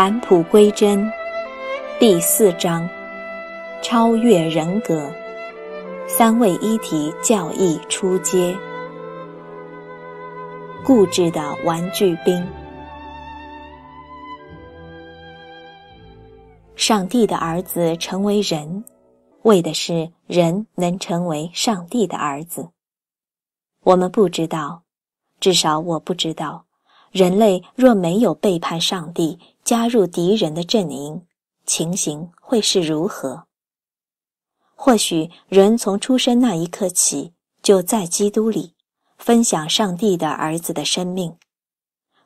返璞归真，第四章，超越人格，三位一体教义初阶。固执的玩具兵，上帝的儿子成为人，为的是人能成为上帝的儿子。我们不知道，至少我不知道，人类若没有背叛上帝。加入敌人的阵营，情形会是如何？或许人从出生那一刻起就在基督里，分享上帝的儿子的生命；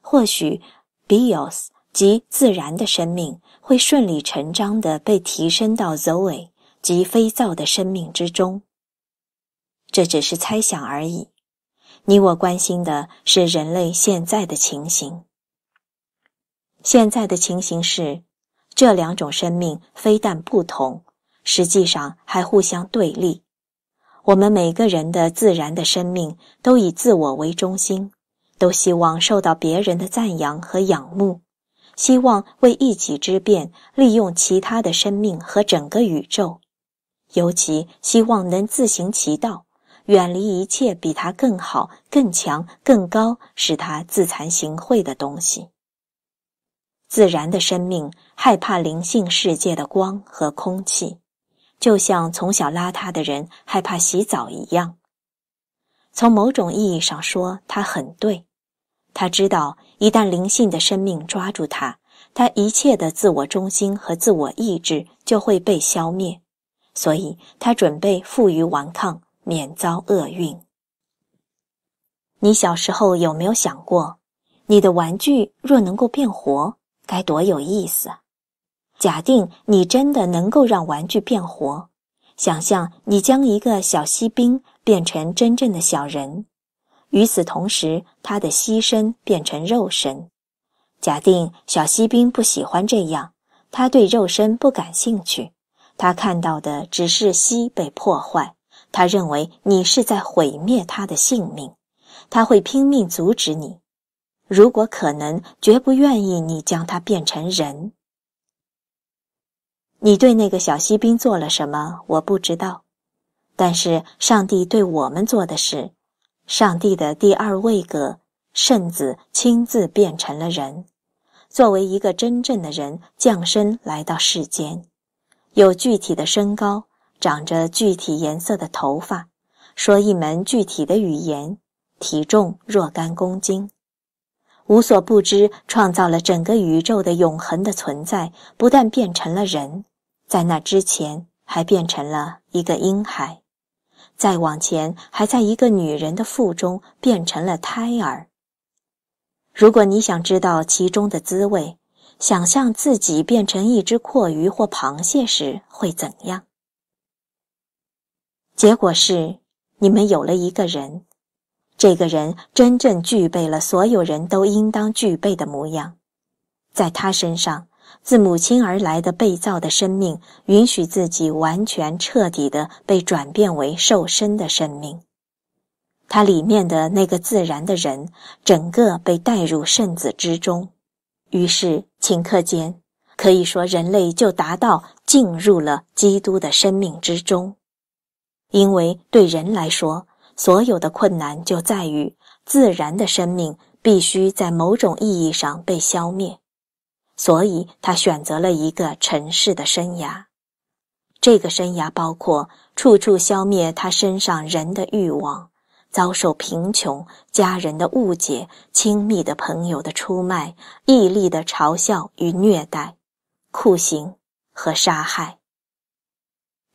或许 bios 即自然的生命会顺理成章地被提升到 zoe 即非造的生命之中。这只是猜想而已。你我关心的是人类现在的情形。现在的情形是，这两种生命非但不同，实际上还互相对立。我们每个人的自然的生命都以自我为中心，都希望受到别人的赞扬和仰慕，希望为一己之便利用其他的生命和整个宇宙，尤其希望能自行其道，远离一切比他更好、更强、更高，使他自惭形秽的东西。自然的生命害怕灵性世界的光和空气，就像从小邋遢的人害怕洗澡一样。从某种意义上说，他很对。他知道，一旦灵性的生命抓住他，他一切的自我中心和自我意志就会被消灭，所以他准备负隅顽抗，免遭厄运。你小时候有没有想过，你的玩具若能够变活？该多有意思！假定你真的能够让玩具变活，想象你将一个小锡兵变成真正的小人，与此同时，他的牺牲变成肉身。假定小锡兵不喜欢这样，他对肉身不感兴趣，他看到的只是锡被破坏，他认为你是在毁灭他的性命，他会拼命阻止你。如果可能，绝不愿意你将他变成人。你对那个小锡兵做了什么？我不知道。但是上帝对我们做的事，上帝的第二位格圣子亲自变成了人，作为一个真正的人降生来到世间，有具体的身高，长着具体颜色的头发，说一门具体的语言，体重若干公斤。无所不知，创造了整个宇宙的永恒的存在，不但变成了人，在那之前还变成了一个婴孩，再往前还在一个女人的腹中变成了胎儿。如果你想知道其中的滋味，想象自己变成一只阔鱼或螃蟹时会怎样，结果是你们有了一个人。这个人真正具备了所有人都应当具备的模样，在他身上，自母亲而来的被造的生命，允许自己完全彻底的被转变为受身的生命。他里面的那个自然的人，整个被带入圣子之中，于是顷刻间，可以说人类就达到进入了基督的生命之中，因为对人来说。所有的困难就在于，自然的生命必须在某种意义上被消灭，所以他选择了一个尘世的生涯。这个生涯包括处处消灭他身上人的欲望，遭受贫穷、家人的误解、亲密的朋友的出卖、毅力的嘲笑与虐待、酷刑和杀害。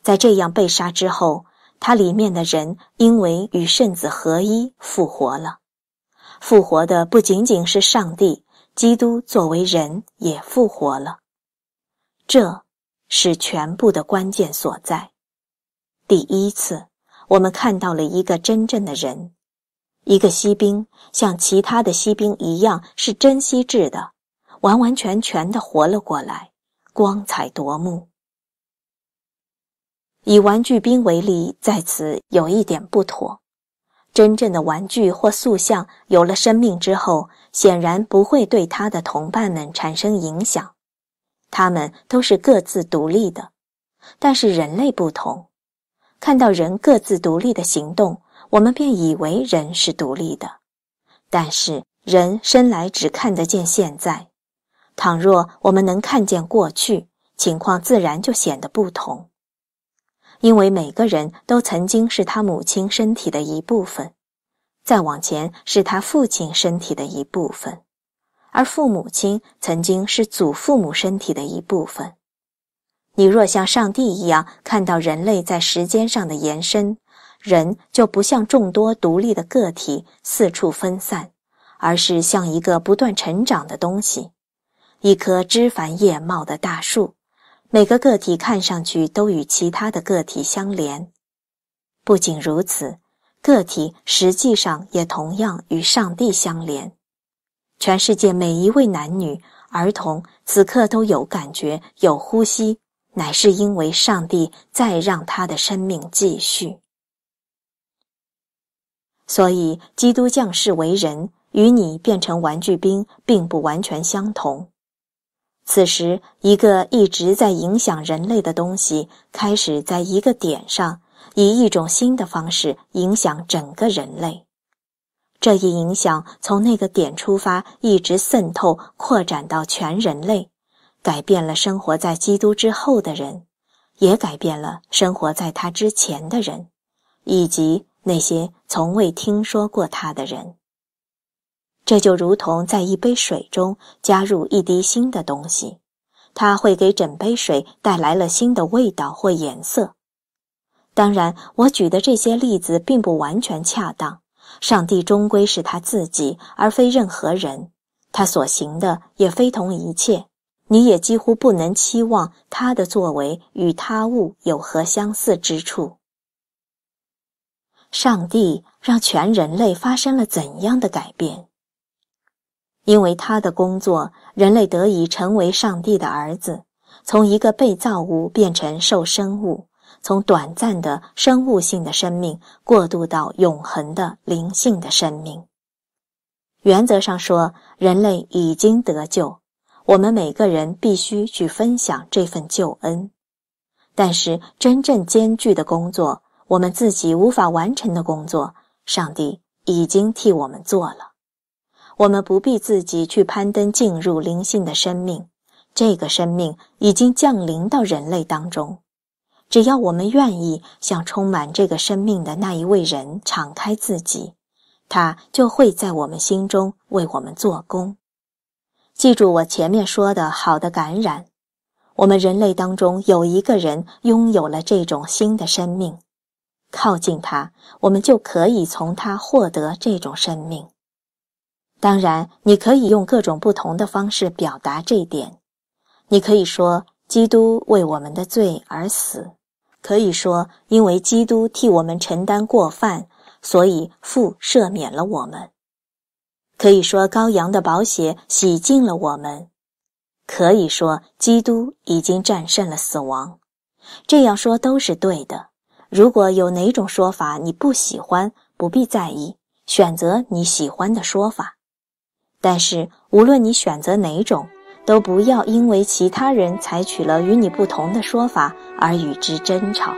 在这样被杀之后。它里面的人因为与圣子合一复活了，复活的不仅仅是上帝，基督作为人也复活了，这是全部的关键所在。第一次，我们看到了一个真正的人，一个锡兵，像其他的锡兵一样是真锡制的，完完全全的活了过来，光彩夺目。以玩具兵为例，在此有一点不妥。真正的玩具或塑像有了生命之后，显然不会对他的同伴们产生影响，他们都是各自独立的。但是人类不同，看到人各自独立的行动，我们便以为人是独立的。但是人生来只看得见现在，倘若我们能看见过去，情况自然就显得不同。因为每个人都曾经是他母亲身体的一部分，再往前是他父亲身体的一部分，而父母亲曾经是祖父母身体的一部分。你若像上帝一样看到人类在时间上的延伸，人就不像众多独立的个体四处分散，而是像一个不断成长的东西，一棵枝繁叶茂的大树。每个个体看上去都与其他的个体相连。不仅如此，个体实际上也同样与上帝相连。全世界每一位男女、儿童，此刻都有感觉、有呼吸，乃是因为上帝在让他的生命继续。所以，基督降世为人，与你变成玩具兵，并不完全相同。此时，一个一直在影响人类的东西，开始在一个点上，以一种新的方式影响整个人类。这一影响从那个点出发，一直渗透、扩展到全人类，改变了生活在基督之后的人，也改变了生活在他之前的人，以及那些从未听说过他的人。这就如同在一杯水中加入一滴新的东西，它会给整杯水带来了新的味道或颜色。当然，我举的这些例子并不完全恰当。上帝终归是他自己，而非任何人。他所行的也非同一切。你也几乎不能期望他的作为与他物有何相似之处。上帝让全人类发生了怎样的改变？因为他的工作，人类得以成为上帝的儿子，从一个被造物变成受生物，从短暂的生物性的生命过渡到永恒的灵性的生命。原则上说，人类已经得救，我们每个人必须去分享这份救恩。但是，真正艰巨的工作，我们自己无法完成的工作，上帝已经替我们做了。我们不必自己去攀登，进入灵性的生命。这个生命已经降临到人类当中，只要我们愿意向充满这个生命的那一位人敞开自己，他就会在我们心中为我们做工。记住我前面说的好的感染，我们人类当中有一个人拥有了这种新的生命，靠近他，我们就可以从他获得这种生命。当然，你可以用各种不同的方式表达这一点。你可以说：“基督为我们的罪而死。”可以说：“因为基督替我们承担过犯，所以父赦免了我们。”可以说：“羔羊的宝血洗净了我们。”可以说：“基督已经战胜了死亡。”这样说都是对的。如果有哪种说法你不喜欢，不必在意，选择你喜欢的说法。但是，无论你选择哪种，都不要因为其他人采取了与你不同的说法而与之争吵。